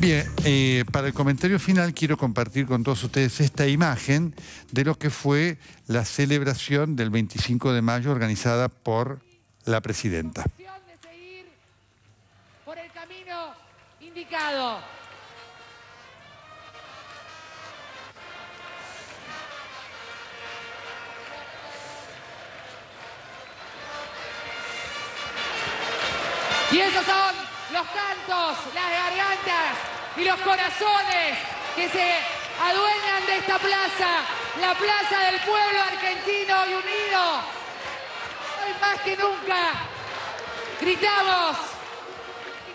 Bien, eh, para el comentario final quiero compartir con todos ustedes esta imagen de lo que fue la celebración del 25 de mayo organizada por la presidenta. De seguir por el camino indicado. Y esos son los cantos, las gargantas y los corazones que se adueñan de esta plaza, la plaza del pueblo argentino y unido. Hoy más que nunca gritamos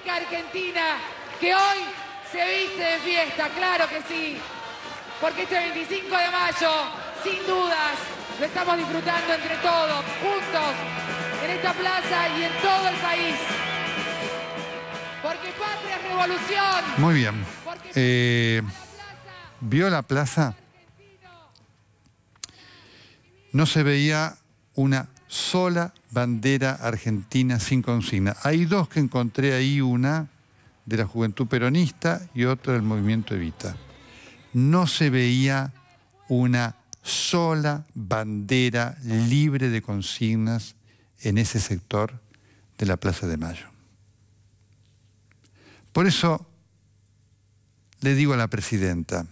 Argentina que hoy se viste de fiesta, claro que sí, porque este 25 de mayo, sin dudas, lo estamos disfrutando entre todos, juntos, en esta plaza y en todo el país. Muy bien. Eh, ¿Vio la plaza? No se veía una sola bandera argentina sin consigna. Hay dos que encontré ahí, una de la Juventud Peronista y otra del Movimiento Evita. No se veía una sola bandera libre de consignas en ese sector de la Plaza de Mayo. Por eso le digo a la presidenta,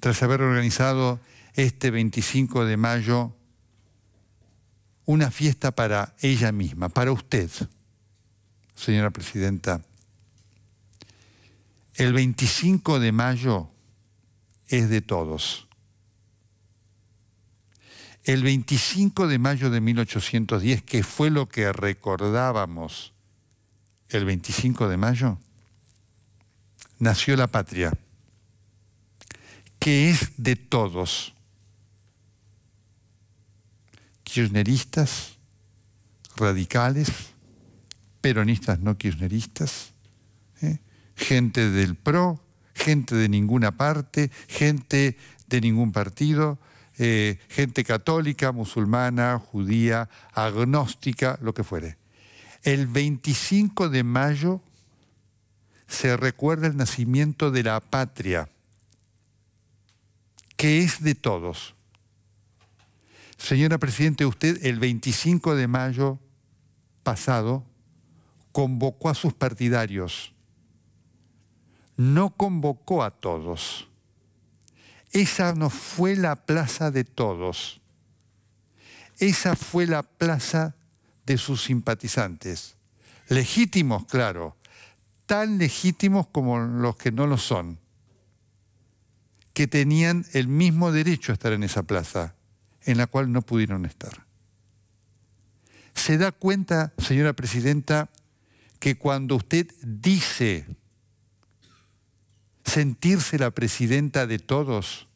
tras haber organizado este 25 de mayo una fiesta para ella misma, para usted, señora presidenta. El 25 de mayo es de todos. El 25 de mayo de 1810, que fue lo que recordábamos el 25 de mayo, nació la patria, que es de todos, kirchneristas, radicales, peronistas no kirchneristas, ¿eh? gente del PRO, gente de ninguna parte, gente de ningún partido, eh, gente católica, musulmana, judía, agnóstica, lo que fuere el 25 de mayo se recuerda el nacimiento de la patria, que es de todos. Señora Presidente, usted el 25 de mayo pasado convocó a sus partidarios, no convocó a todos. Esa no fue la plaza de todos. Esa fue la plaza de sus simpatizantes. Legítimos, claro, tan legítimos como los que no lo son, que tenían el mismo derecho a estar en esa plaza, en la cual no pudieron estar. ¿Se da cuenta, señora presidenta, que cuando usted dice sentirse la presidenta de todos,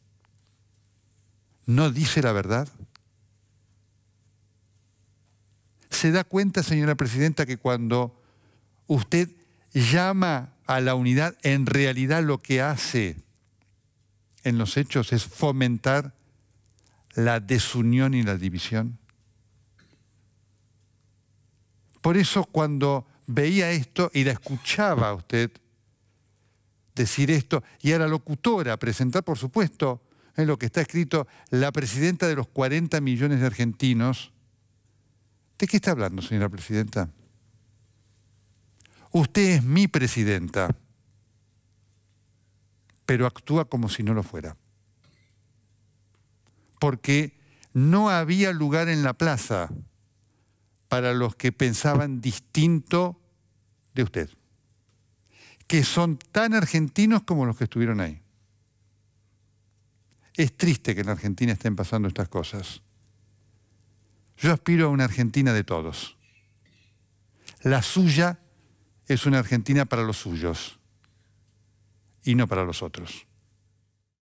no dice la verdad? se da cuenta, señora presidenta, que cuando usted llama a la unidad, en realidad lo que hace en los hechos es fomentar la desunión y la división. Por eso cuando veía esto y la escuchaba a usted decir esto, y a la locutora presentar, por supuesto, en lo que está escrito, la presidenta de los 40 millones de argentinos, ¿De qué está hablando, señora presidenta? Usted es mi presidenta, pero actúa como si no lo fuera. Porque no había lugar en la plaza para los que pensaban distinto de usted, que son tan argentinos como los que estuvieron ahí. Es triste que en Argentina estén pasando estas cosas. Yo aspiro a una Argentina de todos. La suya es una Argentina para los suyos y no para los otros.